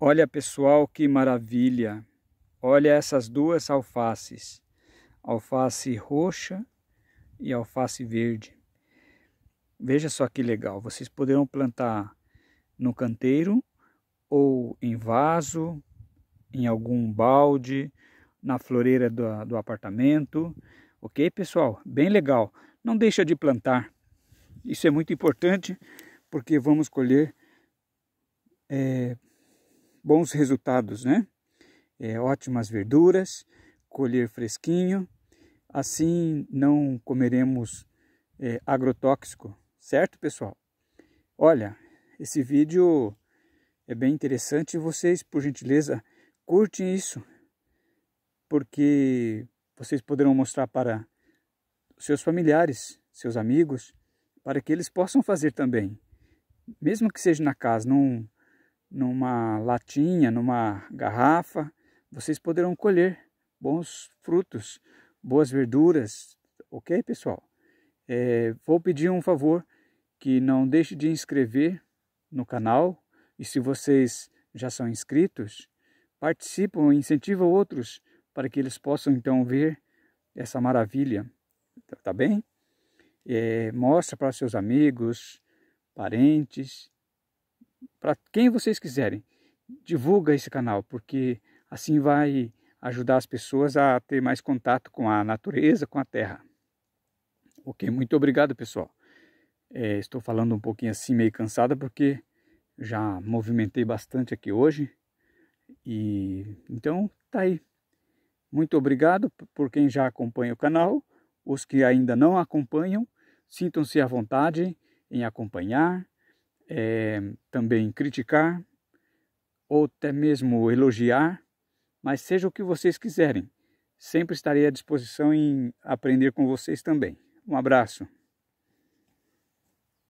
Olha pessoal, que maravilha! Olha essas duas alfaces, alface roxa e alface verde. Veja só que legal, vocês poderão plantar no canteiro ou em vaso, em algum balde, na floreira do, do apartamento. Ok, pessoal? Bem legal. Não deixa de plantar. Isso é muito importante porque vamos colher é, bons resultados, né? É, ótimas verduras, colher fresquinho, assim não comeremos é, agrotóxico, certo, pessoal? Olha, esse vídeo é bem interessante. Vocês, por gentileza, curtem isso, porque vocês poderão mostrar para seus familiares, seus amigos, para que eles possam fazer também. Mesmo que seja na casa, não numa latinha, numa garrafa, vocês poderão colher bons frutos, boas verduras, ok, pessoal? É, vou pedir um favor que não deixe de inscrever no canal e se vocês já são inscritos, participam, incentivam outros para que eles possam então ver essa maravilha, tá bem? É, mostra para seus amigos, parentes, para quem vocês quiserem. Divulga esse canal, porque assim vai ajudar as pessoas a ter mais contato com a natureza, com a terra. Ok, muito obrigado, pessoal. É, estou falando um pouquinho assim, meio cansada, porque já movimentei bastante aqui hoje. E então tá aí. Muito obrigado por quem já acompanha o canal. Os que ainda não acompanham, sintam-se à vontade em acompanhar, é, também criticar ou até mesmo elogiar, mas seja o que vocês quiserem. Sempre estarei à disposição em aprender com vocês também. Um abraço.